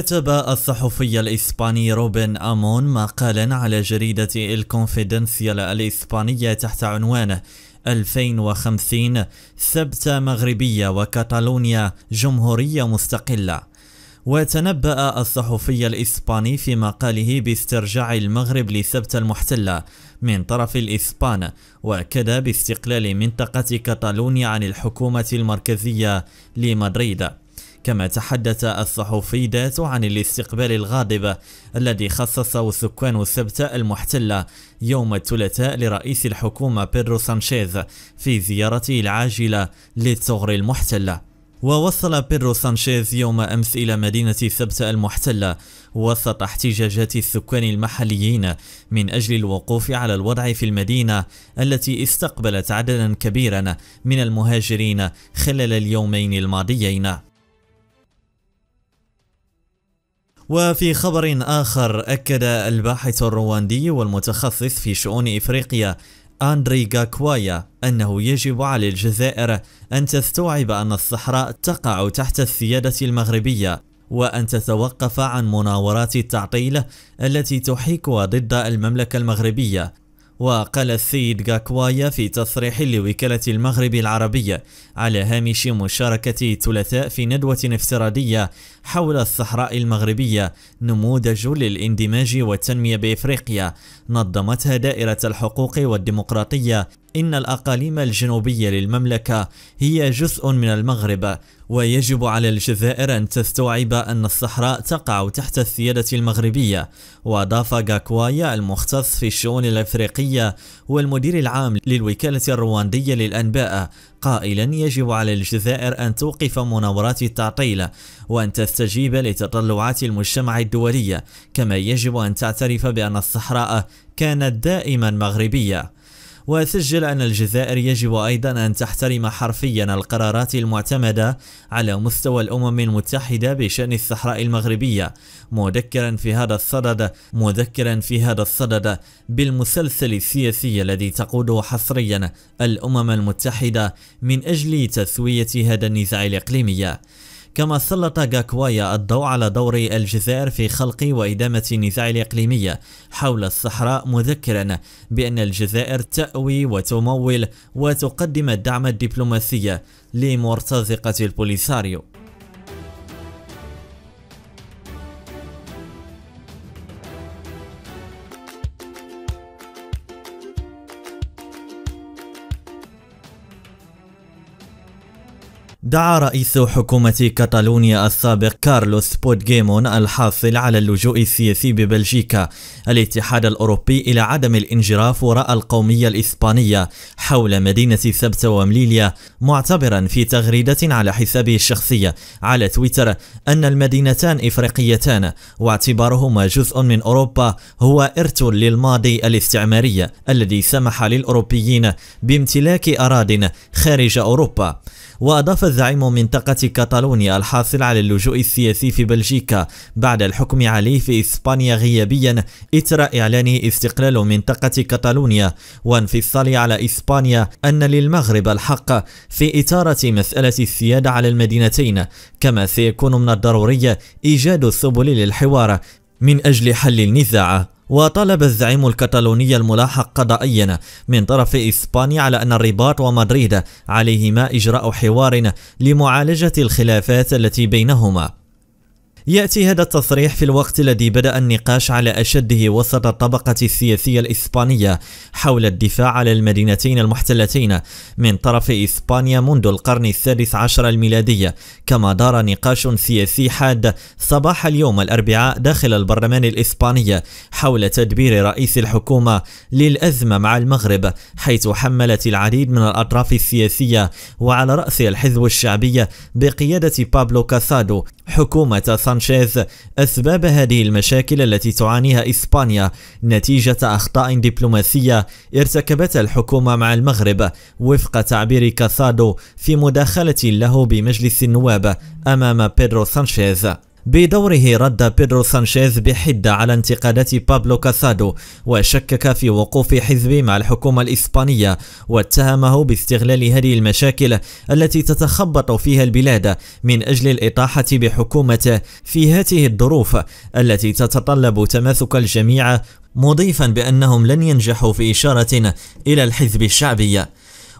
كتب الصحفي الإسباني روبن أمون مقالا على جريدة الكونفيدنسيال الإسبانية تحت عنوان 2050 سبتة مغربية وكاتالونيا جمهورية مستقلة وتنبأ الصحفي الإسباني في مقاله باسترجاع المغرب لسبتة المحتلة من طرف الإسبان وكذا باستقلال منطقة كاتالونيا عن الحكومة المركزية لمدريد كما تحدث الصحفي ذاته عن الاستقبال الغاضب الذي خصصه سكان سبتة المحتلة يوم الثلاثاء لرئيس الحكومة بيدرو سانشيز في زيارته العاجلة للثغر المحتله ووصل بيرو سانشيز يوم أمس إلى مدينة سبتة المحتلة وسط احتجاجات السكان المحليين من أجل الوقوف على الوضع في المدينة التي استقبلت عددا كبيرا من المهاجرين خلال اليومين الماضيين وفي خبر آخر أكد الباحث الرواندي والمتخصص في شؤون إفريقيا أندري غاكوايا أنه يجب على الجزائر أن تستوعب أن الصحراء تقع تحت السيادة المغربية وأن تتوقف عن مناورات التعطيل التي تحيكها ضد المملكة المغربية وقال السيد غاكوايا في تصريح لوكالة المغرب العربية على هامش مشاركة الثلاثاء في ندوة افتراضية حول الصحراء المغربية نموذج للاندماج والتنمية بإفريقيا نظمتها دائرة الحقوق والديمقراطية إن الأقاليم الجنوبية للمملكة هي جزء من المغرب ويجب على الجزائر أن تستوعب أن الصحراء تقع تحت السيادة المغربية وأضاف غاكوايا المختص في الشؤون الأفريقية والمدير العام للوكالة الرواندية للأنباء قائلا يجب على الجزائر أن توقف مناورات التعطيل وأن تستجيب لتطلعات المجتمع الدولية كما يجب أن تعترف بأن الصحراء كانت دائما مغربية وسجل أن الجزائر يجب أيضا أن تحترم حرفيا القرارات المعتمدة على مستوى الأمم المتحدة بشأن الصحراء المغربية مذكرا في هذا الصدد مذكرا في هذا الصدد بالمسلسل السياسي الذي تقوده حصريا الأمم المتحدة من أجل تسوية هذا النزاع الإقليمي كما سلط غاكوايا الضوء على دور الجزائر في خلق وإدامة النزاع الإقليمي حول الصحراء مذكرا بأن الجزائر تأوي وتمول وتقدم الدعم الدبلوماسي لمرتزقة البوليساريو دعا رئيس حكومة كاتالونيا السابق كارلوس بودجيمون الحاصل على اللجوء السياسي ببلجيكا الاتحاد الأوروبي إلى عدم الانجراف وراء القومية الإسبانية حول مدينة سبتة ومليليا معتبرا في تغريدة على حسابه الشخصي على تويتر أن المدينتان إفريقيتان واعتبارهما جزء من أوروبا هو إرث للماضي الاستعماري الذي سمح للأوروبيين بامتلاك أراض خارج أوروبا وأضاف الزعيم منطقة كاتالونيا الحاصل على اللجوء السياسي في بلجيكا بعد الحكم عليه في إسبانيا غيابيا إثر إعلانه استقلال منطقة كاتالونيا وانفصال على إسبانيا أن للمغرب الحق في إثارة مسألة السيادة على المدينتين كما سيكون من الضروري إيجاد السبل للحوار من أجل حل النزاع وطلب الزعيم الكتالوني الملاحق قضائيا من طرف إسبانيا على أن الرباط ومدريد عليهما إجراء حوار لمعالجة الخلافات التي بينهما يأتي هذا التصريح في الوقت الذي بدأ النقاش على أشده وسط الطبقة السياسية الإسبانية حول الدفاع على المدينتين المحتلتين من طرف إسبانيا منذ القرن السادس عشر الميلادي كما دار نقاش سياسي حاد صباح اليوم الأربعاء داخل البرلمان الإسباني حول تدبير رئيس الحكومة للأزمة مع المغرب حيث حملت العديد من الأطراف السياسية وعلى رأسها الحزب الشعبي بقيادة بابلو كاسادو حكومة سانشيز أسباب هذه المشاكل التي تعانيها إسبانيا نتيجة أخطاء دبلوماسية ارتكبتها الحكومة مع المغرب وفق تعبير كاسادو في مداخلة له بمجلس النواب أمام بيدرو سانشيز بدوره رد بيدرو سانشيز بحدة على انتقادات بابلو كاسادو وشكك في وقوف حزب مع الحكومة الإسبانية واتهمه باستغلال هذه المشاكل التي تتخبط فيها البلاد من أجل الإطاحة بحكومته في هذه الظروف التي تتطلب تماسك الجميع مضيفا بأنهم لن ينجحوا في إشارة إلى الحزب الشعبي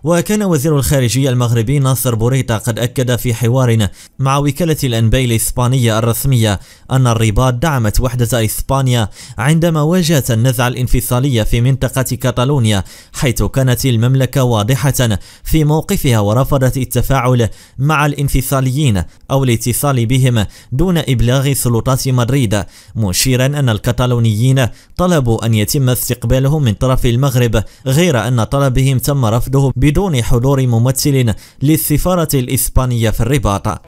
وكان وزير الخارجية المغربي ناصر بوريتا قد أكد في حوار مع وكالة الأنباء الإسبانية الرسمية أن الرباط دعمت وحدة إسبانيا عندما واجهت النزعة الانفصالية في منطقة كاتالونيا حيث كانت المملكة واضحة في موقفها ورفضت التفاعل مع الانفصاليين أو الاتصال بهم دون إبلاغ سلطات مدريد مشيرا أن الكاتالونيين طلبوا أن يتم استقبالهم من طرف المغرب غير أن طلبهم تم رفضه بدون بدون حضور ممثل للسفارة الإسبانية في الرباط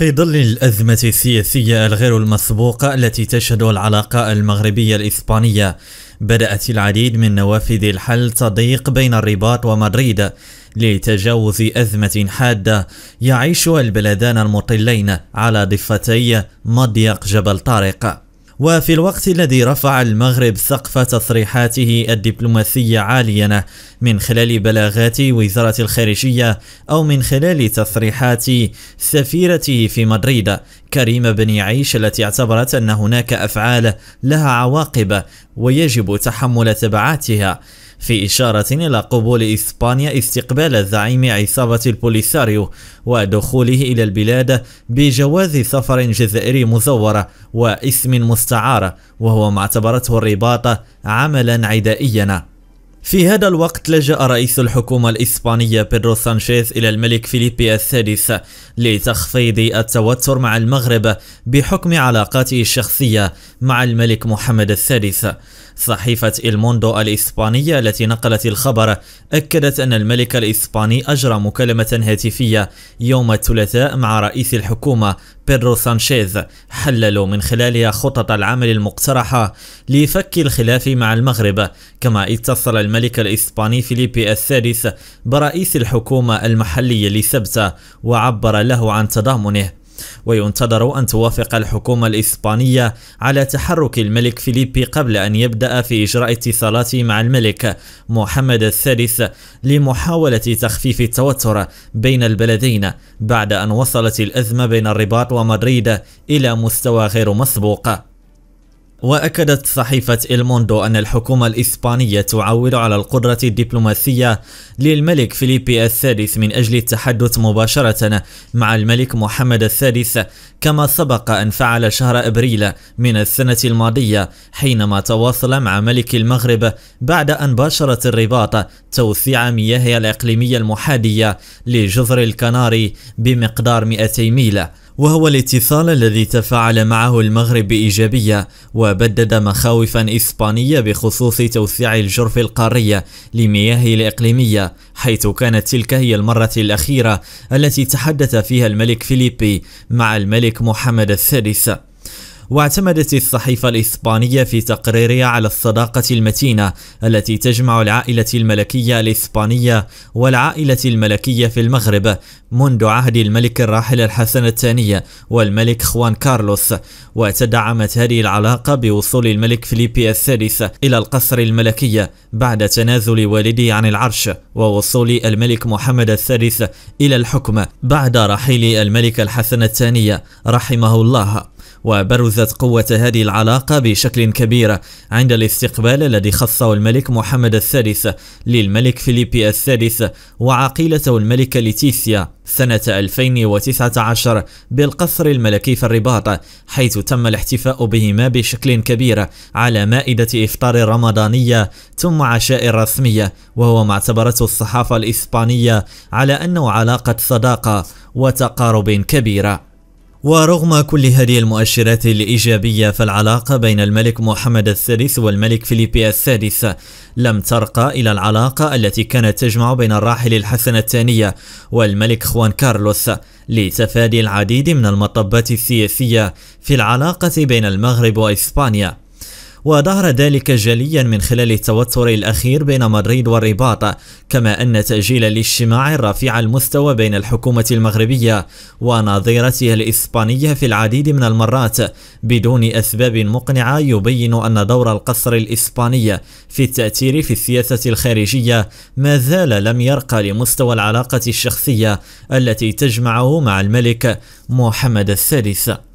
في ظل الأزمة السياسية الغير المسبوقة التي تشهد العلاقة المغربية الإسبانية بدأت العديد من نوافذ الحل تضيق بين الرباط ومدريد لتجاوز أزمة حادة يعيشها البلدان المطلين على ضفتي مضيق جبل طارق وفي الوقت الذي رفع المغرب سقف تصريحاته الدبلوماسية عاليا من خلال بلاغات وزارة الخارجية أو من خلال تصريحات سفيرته في مدريد كريمة بن عيش التي اعتبرت أن هناك أفعال لها عواقب ويجب تحمل تبعاتها في إشارة إلى قبول إسبانيا استقبال زعيم عصابة البوليساريو ودخوله إلى البلاد بجواز سفر جزائري مزورة واسم مستعار وهو ما اعتبرته الرباط عملا عدائيا في هذا الوقت لجأ رئيس الحكومة الإسبانية بيدرو سانشيز إلى الملك فيليبي السادس لتخفيض التوتر مع المغرب بحكم علاقاته الشخصية مع الملك محمد السادس صحيفة إلموندو الإسبانية التي نقلت الخبر أكدت أن الملك الإسباني أجرى مكالمة هاتفية يوم الثلاثاء مع رئيس الحكومة بيدرو سانشيز حللوا من خلالها خطط العمل المقترحة لفك الخلاف مع المغرب كما اتصل الملك الإسباني فيليبي الثالث برئيس الحكومة المحلية لسبتة وعبر له عن تضامنه وينتظر أن توافق الحكومة الإسبانية على تحرك الملك فيليبي قبل أن يبدأ في إجراء اتصالات مع الملك محمد الثالث لمحاولة تخفيف التوتر بين البلدين بعد أن وصلت الأزمة بين الرباط ومدريد إلى مستوى غير مسبوق وأكدت صحيفة إلموندو أن الحكومة الإسبانية تعول على القدرة الدبلوماسية للملك فيليبي الثالث من أجل التحدث مباشرة مع الملك محمد الثالث كما سبق أن فعل شهر أبريل من السنة الماضية حينما تواصل مع ملك المغرب بعد أن باشرت الرباط توسيع مياهها الإقليمية المحادية لجزر الكناري بمقدار 200 ميل وهو الاتصال الذي تفاعل معه المغرب بإيجابية وبدد مخاوفا إسبانية بخصوص توسيع الجرف القارية لمياه الإقليمية حيث كانت تلك هي المرة الأخيرة التي تحدث فيها الملك فيليبي مع الملك محمد السادس واعتمدت الصحيفة الإسبانية في تقريرها على الصداقة المتينة التي تجمع العائلة الملكية الإسبانية والعائلة الملكية في المغرب منذ عهد الملك الراحل الحسن الثاني والملك خوان كارلوس وتدعمت هذه العلاقة بوصول الملك فليبي الثالث إلى القصر الملكي بعد تنازل والده عن العرش ووصول الملك محمد الثالث إلى الحكم بعد رحيل الملك الحسن الثاني رحمه الله وبرزت قوة هذه العلاقة بشكل كبير عند الاستقبال الذي خصه الملك محمد الثالث للملك فيليبي الثالث وعقيلته الملكة ليتيسيا سنة 2019 بالقصر الملكي في الرباط حيث تم الاحتفاء بهما بشكل كبير على مائدة إفطار رمضانية ثم عشاء رسمية وهو ما اعتبرته الصحافة الإسبانية على أنه علاقة صداقة وتقارب كبيرة ورغم كل هذه المؤشرات الإيجابية فالعلاقة بين الملك محمد الثالث والملك فيليبي السادس لم ترقى إلى العلاقة التي كانت تجمع بين الراحل الحسن الثانية والملك خوان كارلوس لتفادي العديد من المطبات السياسية في العلاقة بين المغرب وإسبانيا وظهر ذلك جليا من خلال التوتر الأخير بين مدريد والرباط كما أن تأجيل الاجتماع الرفيع المستوى بين الحكومة المغربية ونظيرتها الإسبانية في العديد من المرات بدون أسباب مقنعة يبين أن دور القصر الإسباني في التأثير في السياسة الخارجية ما زال لم يرقى لمستوى العلاقة الشخصية التي تجمعه مع الملك محمد السادس